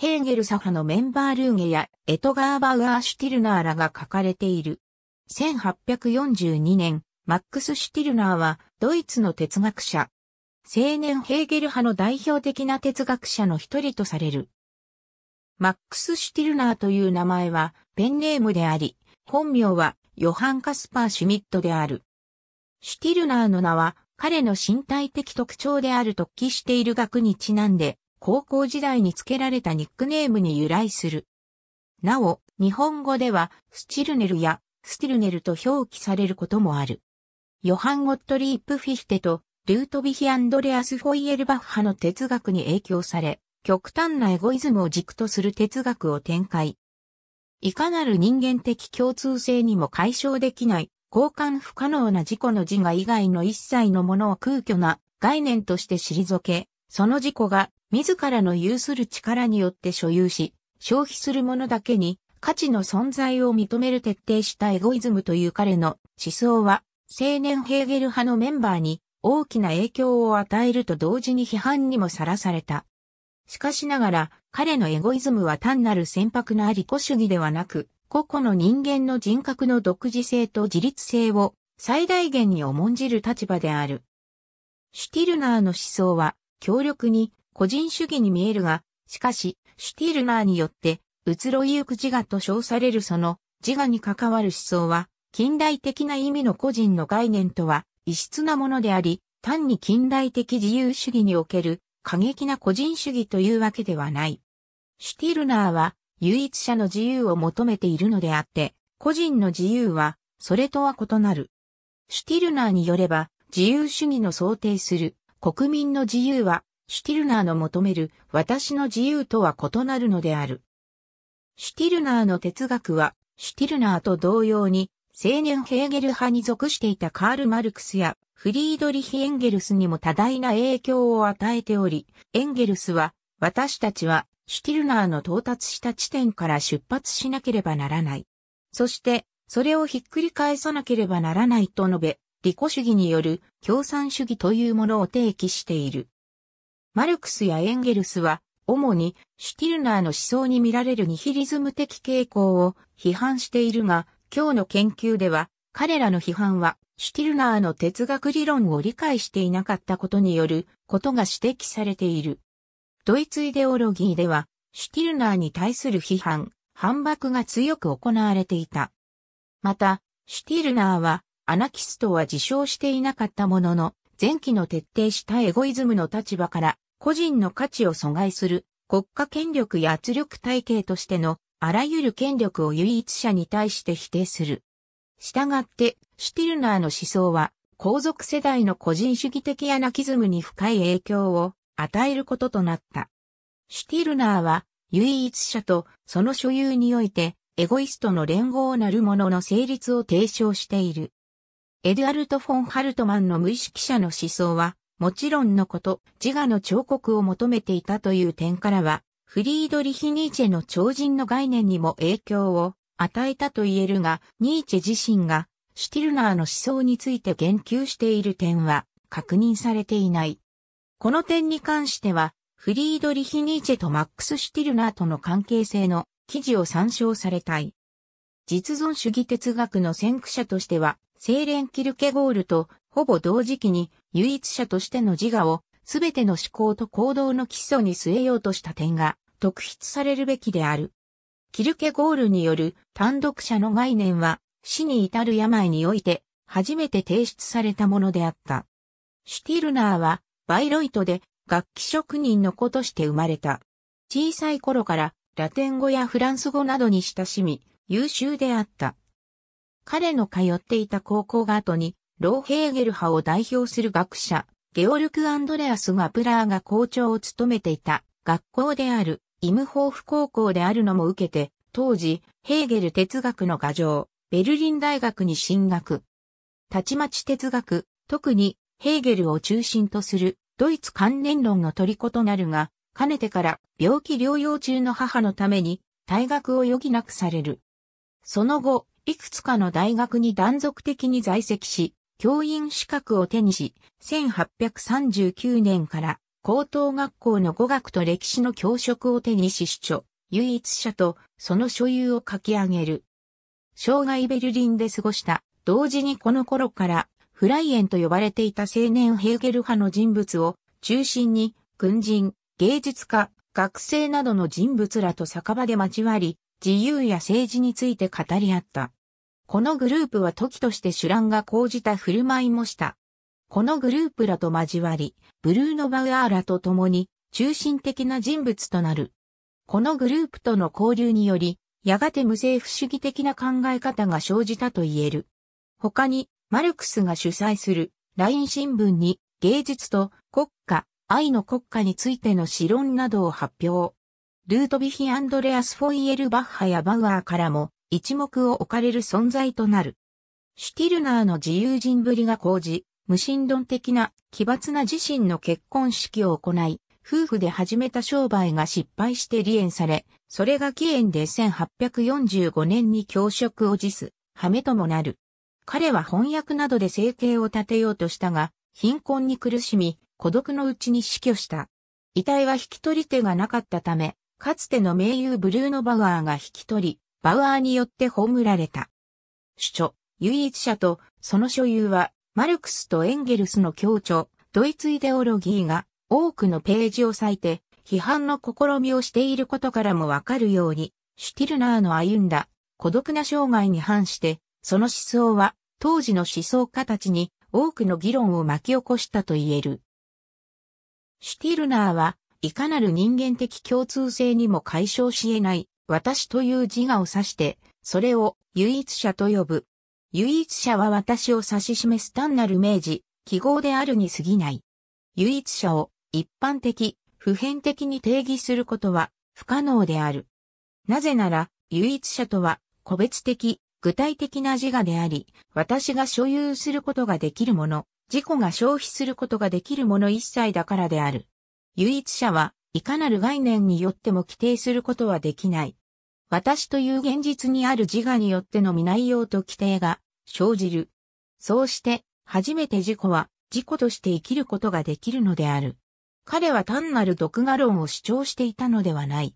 ヘーゲル左派のメンバールーゲやエトガー・バウアー・シュティルナーらが書かれている。1842年、マックス・シュティルナーはドイツの哲学者。青年ヘーゲル派の代表的な哲学者の一人とされる。マックス・シュティルナーという名前はペンネームであり、本名はヨハン・カスパー・シュミットである。シュティルナーの名は彼の身体的特徴であると起している学にちなんで高校時代に付けられたニックネームに由来する。なお、日本語では、スチルネルやスティルネルと表記されることもある。ヨハン・ゴットリープ・フィヒテと、ルートビヒ・アンドレアス・フォイエルバッハの哲学に影響され、極端なエゴイズムを軸とする哲学を展開。いかなる人間的共通性にも解消できない、交換不可能な自己の自我以外の一切のものを空虚な概念として退け、その自己が自らの有する力によって所有し、消費するものだけに価値の存在を認める徹底したエゴイズムという彼の思想は、青年ヘーゲル派のメンバーに大きな影響を与えると同時に批判にもさらされた。しかしながら、彼のエゴイズムは単なる船舶のあり己主義ではなく、個々の人間の人格の独自性と自律性を最大限に重んじる立場である。シュティルナーの思想は、強力に個人主義に見えるが、しかし、シュティルナーによって、移ろいゆく自我と称されるその自我に関わる思想は、近代的な意味の個人の概念とは異質なものであり、単に近代的自由主義における過激な個人主義というわけではない。シュティルナーは唯一者の自由を求めているのであって、個人の自由はそれとは異なる。シュティルナーによれば自由主義の想定する国民の自由はシュティルナーの求める私の自由とは異なるのである。シュティルナーの哲学は、シュティルナーと同様に、青年ヘーゲル派に属していたカール・マルクスやフリードリヒ・エンゲルスにも多大な影響を与えており、エンゲルスは、私たちは、シュティルナーの到達した地点から出発しなければならない。そして、それをひっくり返さなければならないと述べ、利己主義による共産主義というものを提起している。マルクスやエンゲルスは、主にシュティルナーの思想に見られるニヒリズム的傾向を批判しているが、今日の研究では、彼らの批判は、シュティルナーの哲学理論を理解していなかったことによることが指摘されている。ドイツイデオロギーでは、シュティルナーに対する批判、反駁が強く行われていた。また、シュティルナーは、アナキストは自称していなかったものの、前期の徹底したエゴイズムの立場から、個人の価値を阻害する、国家権力や圧力体系としての、あらゆる権力を唯一者に対して否定する。従って、シュティルナーの思想は、皇族世代の個人主義的アナキズムに深い影響を与えることとなった。シュティルナーは、唯一者とその所有において、エゴイストの連合なるものの成立を提唱している。エドアルト・フォン・ハルトマンの無意識者の思想は、もちろんのこと、自我の彫刻を求めていたという点からは、フリードリヒ・ニーチェの超人の概念にも影響を与えたと言えるが、ニーチェ自身がシュティルナーの思想について言及している点は確認されていない。この点に関しては、フリードリヒ・ニーチェとマックス・シュティルナーとの関係性の記事を参照されたい。実存主義哲学の先駆者としては、セーレン・キルケゴールとほぼ同時期に唯一者としての自我をすべての思考と行動の基礎に据えようとした点が特筆されるべきである。キルケゴールによる単独者の概念は死に至る病において初めて提出されたものであった。シュティルナーはバイロイトで楽器職人の子として生まれた。小さい頃からラテン語やフランス語などに親しみ、優秀であった。彼の通っていた高校が後に、ローヘーゲル派を代表する学者、ゲオルク・アンドレアス・ガプラーが校長を務めていた学校であるイムホーフ高校であるのも受けて、当時、ヘーゲル哲学の牙城、ベルリン大学に進学。たちまち哲学、特にヘーゲルを中心とするドイツ関連論の虜となるが、かねてから病気療養中の母のために退学を余儀なくされる。その後、いくつかの大学に断続的に在籍し、教員資格を手にし、1839年から高等学校の語学と歴史の教職を手にし主張、唯一者とその所有を書き上げる。生涯ベルリンで過ごした、同時にこの頃からフライエンと呼ばれていた青年ヘーゲル派の人物を中心に軍人、芸術家、学生などの人物らと酒場で交わり、自由や政治について語り合った。このグループは時として主乱が講じた振る舞いもした。このグループらと交わり、ブルーノ・バウアーらと共に中心的な人物となる。このグループとの交流により、やがて無政府主義的な考え方が生じたと言える。他に、マルクスが主催するライン新聞に芸術と国家、愛の国家についての詩論などを発表。ルートビヒ・アンドレアス・フォイエル・バッハやバウアーからも一目を置かれる存在となる。シュティルナーの自由人ぶりが講じ、無神論的な奇抜な自身の結婚式を行い、夫婦で始めた商売が失敗して離縁され、それが起縁で1845年に教職を辞す、ハメともなる。彼は翻訳などで生計を立てようとしたが、貧困に苦しみ、孤独のうちに死去した。遺体は引き取り手がなかったため、かつての名優ブルーノ・バウアーが引き取り、バウアーによって葬られた。主著、唯一者とその所有は、マルクスとエンゲルスの協調、ドイツイデオロギーが多くのページを割いて、批判の試みをしていることからもわかるように、シュティルナーの歩んだ孤独な生涯に反して、その思想は当時の思想家たちに多くの議論を巻き起こしたと言える。シュティルナーはいかなる人間的共通性にも解消し得ない、私という自我を指して、それを唯一者と呼ぶ。唯一者は私を指し示す単なる明示、記号であるに過ぎない。唯一者を一般的、普遍的に定義することは不可能である。なぜなら、唯一者とは個別的、具体的な自我であり、私が所有することができるもの、自己が消費することができるもの一切だからである。唯一者はいかなる概念によっても規定することはできない。私という現実にある自我によってのみ内容と規定が生じる。そうして、初めて自己は自己として生きることができるのである。彼は単なる独画論を主張していたのではない。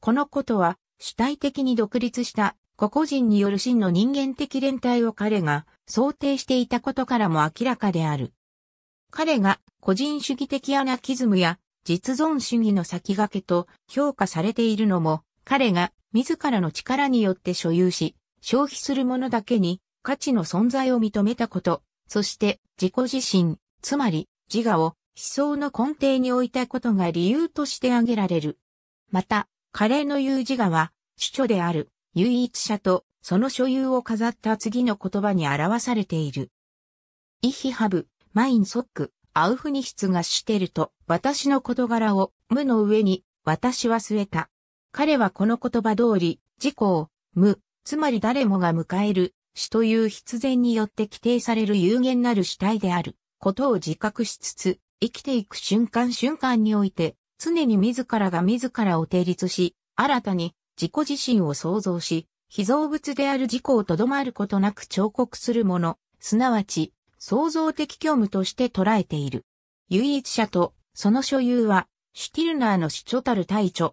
このことは主体的に独立した個々人による真の人間的連帯を彼が想定していたことからも明らかである。彼が個人主義的アナキズムや実存主義の先駆けと評価されているのも、彼が自らの力によって所有し、消費するものだけに価値の存在を認めたこと、そして自己自身、つまり自我を思想の根底に置いたことが理由として挙げられる。また、カレーの言う自我は、主張である唯一者とその所有を飾った次の言葉に表されている。イヒハブ、マインソック、アウフニヒツがしてると、私の事柄を、無の上に、私は据えた。彼はこの言葉通り、自己を、無、つまり誰もが迎える、死という必然によって規定される有限なる主体である、ことを自覚しつつ、生きていく瞬間瞬間において、常に自らが自らを定立し、新たに自己自身を創造し、非造物である自己をとどまることなく彫刻するもの、すなわち創造的虚無として捉えている。唯一者と、その所有は、シュティルナーの主著たる大著。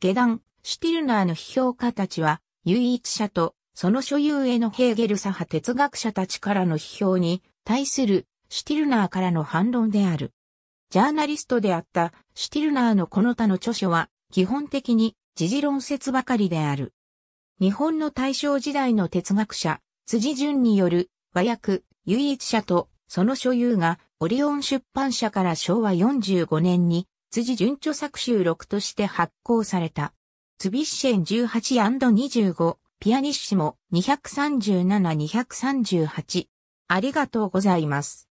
下段、シュティルナーの批評家たちは、唯一者と、その所有へのヘーゲル左派哲学者たちからの批評に、対する、シュティルナーからの反論である。ジャーナリストであったシュティルナーのこの他の著書は、基本的に、時事論説ばかりである。日本の大正時代の哲学者、辻淳による和訳、唯一社とその所有がオリオン出版社から昭和45年に辻順著作集録として発行された。ツビッシェン 18&25 ピアニッシモ237-238ありがとうございます。